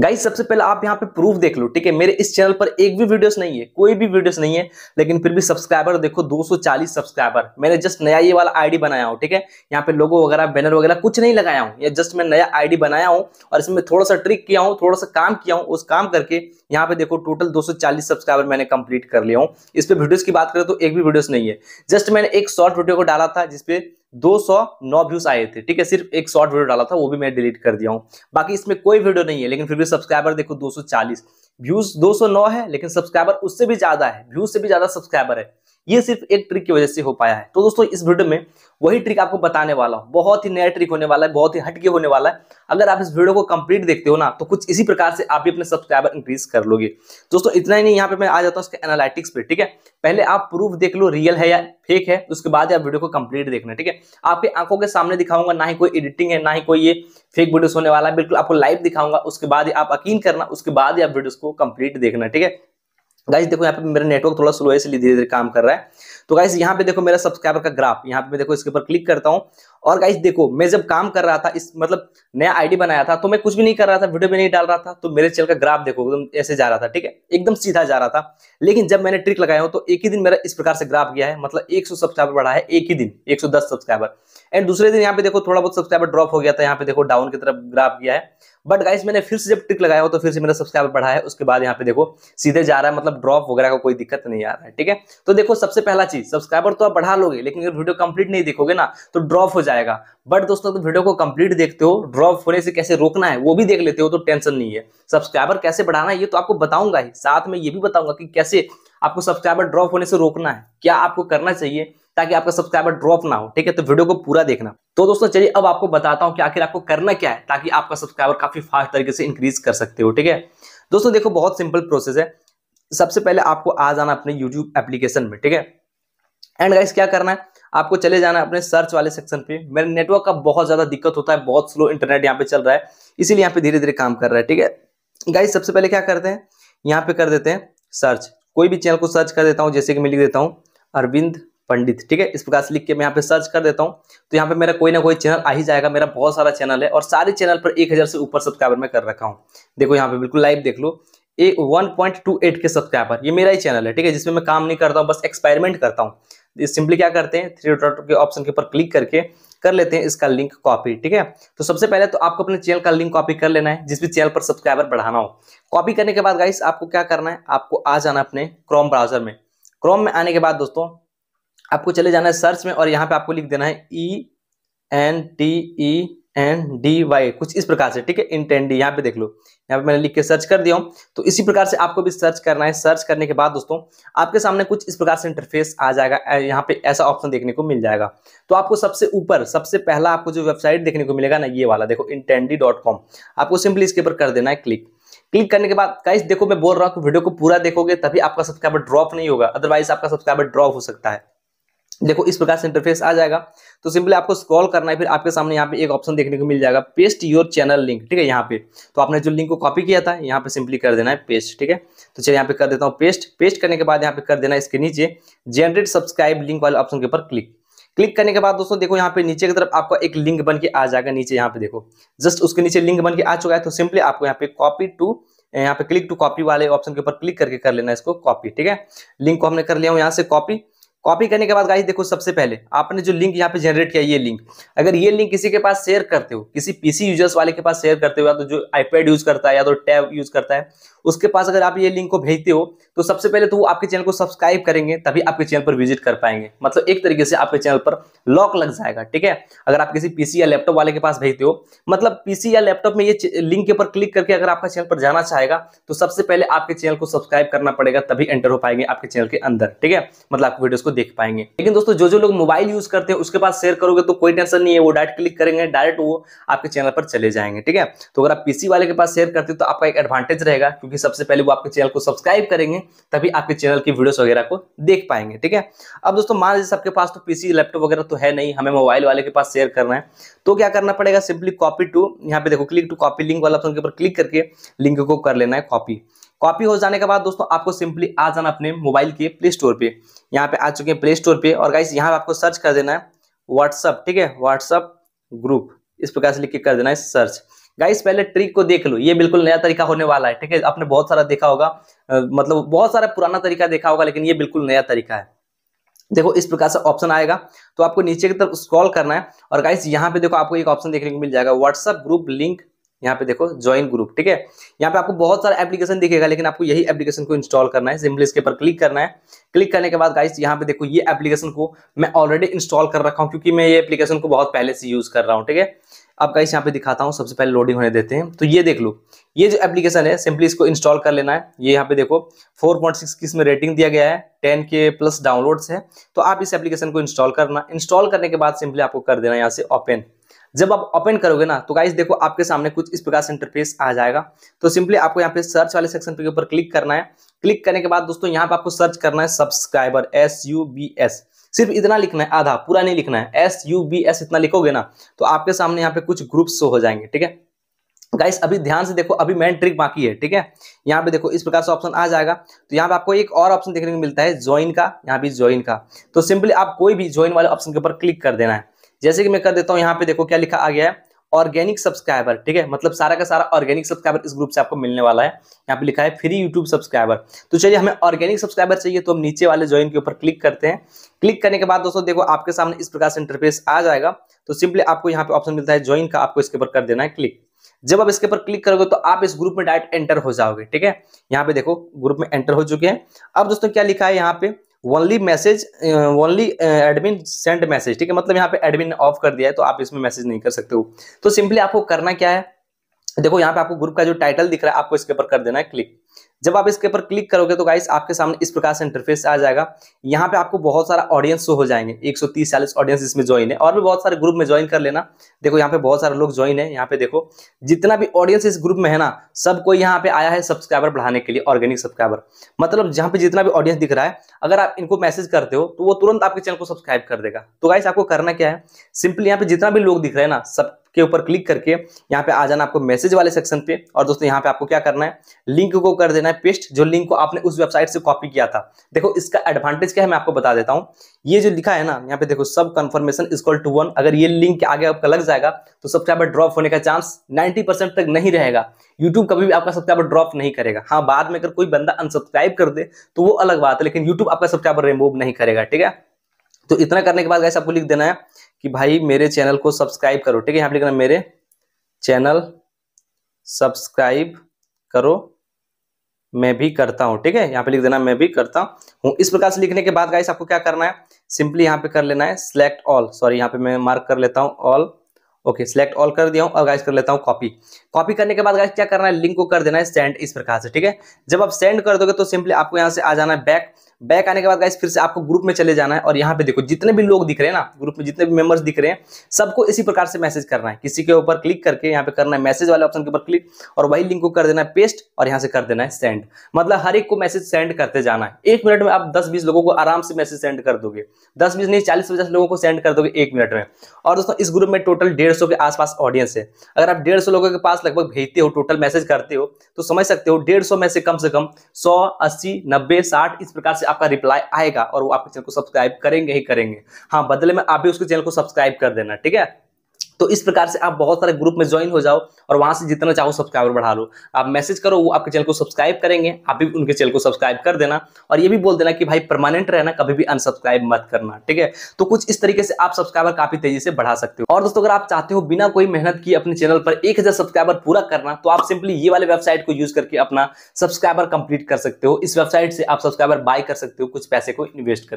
guys सबसे पहले आप यहाँ पे प्रूफ देख लो ठीक है मेरे इस चैनल पर एक भी वीडियोस नहीं है कोई भी वीडियोस नहीं है लेकिन फिर भी सब्सक्राइबर देखो 240 सब्सक्राइबर मैंने जस्ट नया ये वाला आईडी बनाया हूँ ठीक है यहाँ पे लोगो वगैरह बैनर वगैरह कुछ नहीं लगाया हूँ या जस्ट मैं नया आई बनाया हूँ और इसमें थोड़ा सा ट्रिक किया हूँ थोड़ा सा काम किया हूँ उस काम करके यहाँ पे देखो टोटल दो सब्सक्राइबर मैंने कंप्लीट कर लिया हूँ इस पर वीडियोज की बात करें तो एक भी वीडियोज नहीं है जस्ट मैंने एक शॉर्ट वीडियो को डाला था जिसपे 209 व्यूज आए थे ठीक है सिर्फ एक शॉर्ट वीडियो डाला था वो भी मैं डिलीट कर दिया हूँ बाकी इसमें कोई वीडियो नहीं है लेकिन फिर भी सब्सक्राइबर देखो 240 व्यूज 209 है लेकिन सब्सक्राइबर उससे भी ज्यादा है व्यूज से भी ज्यादा सब्सक्राइबर है ये सिर्फ एक ट्रिक की वजह से हो पाया है तो दोस्तों इस वीडियो में वही ट्रिक आपको बताने वाला हूँ बहुत ही नया ट्रिक होने वाला है बहुत ही हटके होने वाला है अगर आप इस वीडियो को कंप्लीट देखते हो ना तो कुछ इसी प्रकार से आप भी अपने सब्सक्राइबर इंक्रीज कर लोगे दोस्तों इतना ही नहीं यहाँ पे मैं आ जाता हूँ उसके एनालिटिक्स पे ठीक है पहले आप प्रूफ देख लो रियल है या फेक है उसके बाद आप वीडियो को कंप्लीट देखना ठीक है आपके आंखों के सामने दिखाऊंगा ना ही कोई एडिटिंग है ना ही कोई ये फेक वीडियो होने वाला है बिल्कुल आपको लाइव दिखाऊंगा उसके बाद आप यकीन करना उसके बाद आप वीडियो को कंप्लीट देखना ठीक है गाइस देखो यहाँ पे मेरा नेटवर्क थोड़ा स्लो है इसलिए धीरे धीरे काम कर रहा है तो गाइस यहाँ पे देखो मेरा सब्सक्राइबर का ग्राफ यहाँ पे मैं देखो इसके ऊपर क्लिक करता हूँ और गाइस देखो मैं जब काम कर रहा था इस मतलब नया आईडी बनाया था तो मैं कुछ भी नहीं कर रहा था वीडियो भी नहीं डाल रहा था तो मेरे चैनल का ग्राफ देखो एकदम ऐसे जा रहा था ठीक है एकदम सीधा जा रहा था लेकिन जब मैंने ट्रिक लगाया हूं तो एक ही दिन मेरा इस प्रकार से ग्राफ गया है मतलब एक सब्सक्राइबर बढ़ा है एक ही दिन एक सब्सक्राइबर एंड दूसरे दिन यहाँ पे देखो थोड़ा बहुत सब्सक्राइबर ड्रॉप हो गया था यहाँ पे देखो डाउन की तरफ ग्राफ गया है बट गाइस मैंने फिर से जब ट्रिक लगाया हो तो फिर से मेरा सब्सक्राइबर बढ़ा है उसके बाद यहाँ पे देखो सीधे जा रहा है मतलब ड्रॉप वगैरह का कोई दिक्कत नहीं आ रहा है ठीक है तो देखो सबसे पहला चीज सब्सक्राइबर तो आप बढ़ा लोगे लेकिन अगर वीडियो कंप्लीट नहीं देखोगे ना तो ड्रॉप हो जाए आएगा बट दोस्तों तो वीडियो को कंप्लीट देखते हो ड्रॉप होने से कैसे रोकना है वो भी देख लेते हो तो टेंशन नहीं है सब्सक्राइबर कैसे बढ़ाना है ये तो आपको बताऊंगा ही साथ में ये भी बताऊंगा कि कैसे आपको सब्सक्राइबर ड्रॉप होने से रोकना है क्या आपको करना चाहिए ताकि आपका सब्सक्राइबर ड्रॉप ना हो ठीक है तो वीडियो को पूरा देखना तो दोस्तों चलिए अब आपको बताता हूँ कि आखिर आपको करना क्या है ताकि आपका सब्सक्राइबर काफी फास्ट तरीके से इंक्रीज कर सकते हो ठीक है दोस्तों देखो बहुत सिंपल प्रोसेस है सबसे पहले आपको आ जाना अपने यूट्यूब एप्लीकेशन में ठीक है एंड गाइस क्या करना है आपको चले जाना अपने सर्च वाले सेक्शन पे मेरे नेटवर्क का बहुत ज़्यादा दिक्कत होता है बहुत स्लो इंटरनेट यहाँ पे चल रहा है इसीलिए यहाँ पे धीरे धीरे काम कर रहा है ठीक है गाइज सबसे पहले क्या करते हैं यहाँ पे कर देते हैं सर्च कोई भी चैनल को सर्च कर देता हूँ जैसे कि मैं लिख देता हूँ अरविंद पंडित ठीक है इस प्रकार से लिख के मैं यहाँ पे सर्च कर देता हूँ तो यहाँ पे मेरा कोई ना कोई चैनल आ ही जाएगा मेरा बहुत सारा चैनल है और सारे चैनल पर एक हज़ार से ऊपर सब्सक्राइबर मैं कर रखा हूँ देखो यहाँ पे बिल्कुल लाइव देख लो A one point two eight के सब्सक्राइबर ये मेरा ही चैनल है ठीक है जिसमें मैं काम नहीं करता हूँ बस एक्सपेरिमेंट करता हूँ सिंपली क्या करते हैं थ्री डॉट के ऑप्शन के ऊपर क्लिक करके कर लेते हैं इसका लिंक कॉपी ठीक है तो सबसे पहले तो आपको अपने चैनल का लिंक कॉपी कर लेना है जिस भी चैनल पर सब्सक्राइबर बढ़ाना हो कॉपी करने के बाद गाइस आपको क्या करना है आपको आ जाना अपने क्रोम ब्राउजर में क्रोम में आने के बाद दोस्तों आपको चले जाना है सर्च में और यहाँ पे आपको लिख देना है E N T E and D Y कुछ इस प्रकार से ठीक है इन टेन डी यहाँ पे देख लो यहाँ पे मैंने लिख के सर्च कर दिया हूँ तो इसी प्रकार से आपको भी सर्च करना है सर्च करने के बाद दोस्तों आपके सामने कुछ इस प्रकार से इंटरफेस आ जाएगा यहाँ पे ऐसा ऑप्शन देखने को मिल जाएगा तो आपको सबसे ऊपर सबसे पहला आपको जो वेबसाइट देखने को मिलेगा ना ये वाला देखो इंटेंडी आपको सिंपली इसके ऊपर कर देना है क्लिक क्लिक करने के बाद गाइस देखो मैं बोल रहा हूँ वीडियो को पूरा देखोगे तभी आपका सब्सक्राइबर ड्रॉप नहीं होगा अदरवाइज आपका सब्सक्राइबर ड्रॉप हो सकता है देखो इस प्रकार से इंटरफेस आ जाएगा तो सिंपली आपको स्क्रॉल करना है फिर आपके सामने यहाँ पे एक ऑप्शन देखने को मिल जाएगा पेस्ट योर चैनल लिंक ठीक है यहाँ पे तो आपने जो लिंक को कॉपी किया था यहाँ पे सिंपली कर देना है पेस्ट ठीक है तो चलिए यहाँ पे कर देता हूँ पेस्ट पेस्ट करने के बाद यहाँ पे कर देना है इसके नीचे जनरेट सब्सक्राइब लिंक वाले ऑप्शन के ऊपर क्लिक क्लिक करने के बाद दोस्तों देखो यहाँ पे नीचे की तरफ आपका एक लिंक बन के आ जाएगा नीचे यहाँ पे देखो जस्ट उसके नीचे लिंक बन के आ चुका है तो सिंपली आपको यहाँ पे कॉपी टू यहाँ पे क्लिक टू कॉपी वाले ऑप्शन के ऊपर क्लिक करके कर लेना इसको कॉपी ठीक है लिंक को हमने कर लिया हूँ यहाँ से कॉपी कॉपी करने के बाद गाइस देखो सबसे पहले आपने जो लिंक यहाँ पे जनरेट किया ये लिंक अगर ये लिंक किसी के पास शेयर करते हो किसी पीसी यूजर्स वाले के पास शेयर करते हो या तो जो आईपैड यूज करता है या तो टैब यूज करता है उसके पास अगर आप ये लिंक को भेजते हो तो सबसे पहले तो वो आपके चैनल को सब्सक्राइब करेंगे तभी आपके चैनल पर विजिट कर पाएंगे मतलब एक तरीके से आपके चैनल पर लॉक लग जाएगा ठीक है अगर आप किसी पीसी या लैपटॉप वाले के पास भेजते हो मतलब पीसी या लैपटॉप में ये लिंक के ऊपर क्लिक करके अगर आपका चैनल पर जाना चाहेगा तो सबसे पहले आपके चैनल को सब्सक्राइब करना पड़ेगा तभी एंटर हो पाएंगे आपके चैनल के अंदर ठीक है मतलब आपको वीडियो इसको देख पाएंगे लेकिन दोस्तों जो जो लोग मोबाइल यूज करते हैं उसके पास शेयर करोगे तो कोई टेंशन नहीं है वो डायरेक्ट क्लिक करेंगे डायरेक्ट वो आपके चैनल पर चले जाएंगे ठीक है तो अगर आप पीसी वाले के पास शेयर करते हो तो आपका एक एडवांटेज रहेगा क्योंकि सबसे पहले वो आपके चैनल को सब्सक्राइब करेंगे तभी आपके चैनल की वीडियोस वगैरह को देख पाएंगे ठीक है अब दोस्तों मान लीजिए सबके पास तो पीसी लैपटॉप वगैरह तो है नहीं हमें मोबाइल वाले के पास शेयर करना है तो क्या करना पड़ेगा सिंपली कॉपी टू यहाँ पे देखो क्लिक टू कॉपी लिंक वाला ऑप्शन के ऊपर क्लिक करके लिंक को कर लेना है कॉपी कॉपी हो जाने के बाद दोस्तों आपको सिंपली आ जाना अपने मोबाइल के प्ले स्टोर पे यहाँ पे आ चुके हैं प्ले स्टोर पे और गाइस यहाँ पे आपको सर्च कर देना है व्हाट्सअप ठीक है व्हाट्सअप ग्रुप इस प्रकार से लिख के कर देना है सर्च गाइस पहले ट्रिक को देख लो ये बिल्कुल नया तरीका होने वाला है ठीक है आपने बहुत सारा देखा होगा मतलब बहुत सारा पुराना तरीका देखा होगा लेकिन ये बिल्कुल नया तरीका है देखो इस प्रकार से ऑप्शन आएगा तो आपको नीचे की तरफ स्क्रॉल करना है और गाइस यहाँ पे देखो आपको एक ऑप्शन देखने को मिल जाएगा व्हाट्सअप ग्रुप लिंक यहाँ पे देखो ज्वाइन ग्रुप ठीक है यहाँ पे आपको बहुत सारा एप्लीकेशन दिखेगा लेकिन आपको यही एप्लीकेशन को इंस्टॉल करना है सिंपली इसके ऊपर क्लिक करना है क्लिक करने के बाद गाइस यहाँ पे देखो ये एप्लीकेशन को मैं ऑलरेडी इंस्टॉल कर रखा हूँ क्योंकि मैं ये एप्लीकेशन को बहुत पहले से यूज कर रहा हूँ ठीक है अब गाइस यहाँ पे दिखाता हूँ सबसे पहले लोडिंग होने देते हैं तो ये देख लो ये जो एप्लीकेशन है सिंपली इसको इंस्टॉल कर लेना है ये यहाँ पे देखो सिक्स की इसमें रेटिंग दिया गया है टेन के प्लस डाउनलोड्स है तो आप इस एप्लीकेशन को इंस्टॉल करना इंस्टॉल करने के बाद सिंपली आपको कर देना यहाँ से ओपन जब आप ओपन करोगे ना तो गाइस देखो आपके सामने कुछ इस प्रकार से इंटरफेस आ जाएगा तो सिंपली आपको यहाँ पे सर्च वाले सेक्शन के ऊपर क्लिक करना है क्लिक करने के बाद दोस्तों यहाँ पे आपको सर्च करना है subscriber S U B S सिर्फ इतना लिखना है आधा पूरा नहीं लिखना है एस यू बी एस इतना लिखोगे ना तो आपके सामने यहाँ पे कुछ ग्रुप शो हो जाएंगे ठीक है गाइस अभी ध्यान से देखो अभी मेन ट्रिक बाकी है ठीक है यहाँ पे देखो इस प्रकार से ऑप्शन आ जाएगा तो यहाँ पे आपको एक और ऑप्शन देखने को मिलता है ज्वाइन का यहाँ भी ज्वाइन का तो सिंपली आप कोई भी ज्वाइन वाले ऑप्शन के ऊपर क्लिक कर देना है जैसे कि मैं कर देता हूँ यहाँ पे देखो क्या लिखा आ गया है ऑर्गेनिक सब्सक्राइबर ठीक है मतलब सारा का सारा ऑर्गेनिक सब्सक्राइबर इस ग्रुप से आपको मिलने वाला है यहाँ पे लिखा है फ्री यूट्यूब सब्सक्राइबर तो चलिए हमें ऑर्गेनिक सब्सक्राइबर चाहिए तो हम नीचे वाले ज्वाइन के ऊपर क्लिक करते हैं क्लिक करने के बाद दोस्तों देखो आपके सामने इस प्रकार से इंटरफेस आ जाएगा तो सिंपली आपको यहाँ पे ऑप्शन मिलता है ज्वाइन का आपको इसके ऊपर कर देना है क्लिक जब आप इसके ऊपर क्लिक करोगे तो आप इस ग्रुप में डायरेक्ट एंटर हो जाओगे ठीक है यहाँ पे देखो ग्रुप में एंटर हो चुके हैं अब दोस्तों क्या लिखा है यहाँ पे only message only admin send message ठीक है मतलब यहाँ पे एडमिन ऑफ कर दिया है तो आप इसमें मैसेज नहीं कर सकते हो तो सिंपली आपको करना क्या है देखो यहाँ पे आपको ग्रुप का जो टाइटल दिख रहा है आपको इसके ऊपर कर देना है क्लिक जब आप इसके ऊपर क्लिक करोगे तो गाइस आपके सामने इस प्रकार से इंटरफेस आ जाएगा यहाँ पे आपको बहुत सारा ऑडियंस शो हो जाएंगे एक सौ ऑडियंस इसमें ज्वाइन है और भी बहुत सारे ग्रुप में ज्वाइन कर लेना देखो यहाँ पे बहुत सारे लोग ज्वाइन है यहाँ पे देखो जितना भी ऑडियंस इस ग्रुप में है ना सब कोई यहाँ पे आया है सब्सक्राइबर बढ़ाने के लिए ऑर्गेनिक सब्सक्राइबर मतलब जहाँ पे जितना भी ऑडियंस दिख रहा है अगर आप इनको मैसेज करते हो तो वो तुरंत आपके चैनल को सब्सक्राइब कर देगा तो गाइस आपको करना क्या है सिंपली यहाँ पे जितना भी लोग दिख रहे हैं ना सब के ऊपर क्लिक करके यहाँ पे आ जाना आपको मैसेज वाले सेक्शन पे और दोस्तों यहाँ पे आपको क्या करना है लिंक को कर देना है पेस्ट जो लिंक को आपने उस वेबसाइट से कॉपी किया था देखो इसका एडवांटेज क्या है मैं आपको बता देता हूँ ये जो लिखा है ना यहाँ पे देखो सब कन्फर्मेशन इजक्वल टू वन अगर ये लिंक आगे आपका लग जाएगा तो सब्सक्राइबर ड्रॉप होने का चांस नाइन्टी तक नहीं रहेगा यूट्यूब कभी भी आपका सब्सक्राइबर ड्रॉप नहीं करेगा हाँ बाद में अगर कोई बंदा अनसब्सक्राइब कर दे तो वो अलग बात है लेकिन यूट्यूब आपका सब्सक्राइबर रिमूव नहीं करेगा ठीक है तो इतना करने के बाद गैस आपको लिख देना है कि भाई मेरे चैनल को सब्सक्राइब करो ठीक है यहाँ पर लिखना मेरे चैनल सब्सक्राइब करो मैं भी करता हूँ ठीक है यहाँ पे लिख देना मैं भी करता हूँ इस प्रकार से लिखने के बाद गाइस आपको क्या करना है सिंपली यहाँ पे कर लेना है सिलेक्ट ऑल सॉरी यहाँ पे मैं मार्क कर लेता हूँ ऑल ओके सिलेक्ट ऑल कर दिया हूँ और गाइस कर लेता हूँ कॉपी कॉपी करने के बाद गाइस क्या करना है लिंक को कर देना है सेंड इस प्रकार से ठीक है जब आप सेंड कर दोगे तो सिंपली आपको यहाँ से आ जाना है बैक बैक आने के बाद गाइस फिर से आपको ग्रुप में चले जाना है और यहाँ पे देखो जितने भी लोग दिख रहे हैं ना ग्रुप में जितने भी मेंबर्स दिख रहे हैं सबको इसी प्रकार से मैसेज करना है किसी के ऊपर क्लिक करके यहाँ पे करना है मैसेज वाले ऑप्शन के ऊपर क्लिक और वही लिंक को कर देना है पेस्ट और यहाँ से कर देना है सेंड मतलब हर एक को मैसेज सेंड करते जाना है एक मिनट में आप दस बीस लोगों को आराम से मैसेज सेंड कर दोगे दस बीस नहीं चालीस पचास लोगों को सेंड कर दोगे एक मिनट में और दोस्तों इस ग्रुप में टोटल डेढ़ के आसपास ऑडियंस है अगर आप डेढ़ लोगों के पास लगभग भेजते हो टोटल मैसेज करते हो तो समझ सकते हो डेढ़ में से कम से कम सौ अस्सी नब्बे साठ इस प्रकार से आपका रिप्लाई आएगा और वो आपके चैनल को सब्सक्राइब करेंगे ही करेंगे हाँ बदले में आप भी उसके चैनल को सब्सक्राइब कर देना ठीक है तो इस प्रकार से आप बहुत सारे ग्रुप में ज्वाइन हो जाओ और वहां से जितना चाहो सब्सक्राइबर बढ़ा लो आप मैसेज करो वो आपके चैनल को सब्सक्राइब करेंगे आप भी उनके चैनल को सब्सक्राइब कर देना और ये भी बोल देना कि भाई परमानेंट रहना कभी भी अनसब्सक्राइब मत करना ठीक है तो कुछ इस तरीके से आप सब्सक्राइबर काफी तेजी से बढ़ा सकते हो और दोस्तों अगर आप चाहते हो बिना कोई मेहनत की अपने चैनल पर एक सब्सक्राइबर पूरा करना तो आप सिंपली ये वाले वेबसाइट को यूज करके अपना सब्सक्राइबर कंप्लीट कर सकते हो इस वेबसाइट से आप सब्सक्राइबर बाय कर सकते हो कुछ पैसे को इन्वेस्ट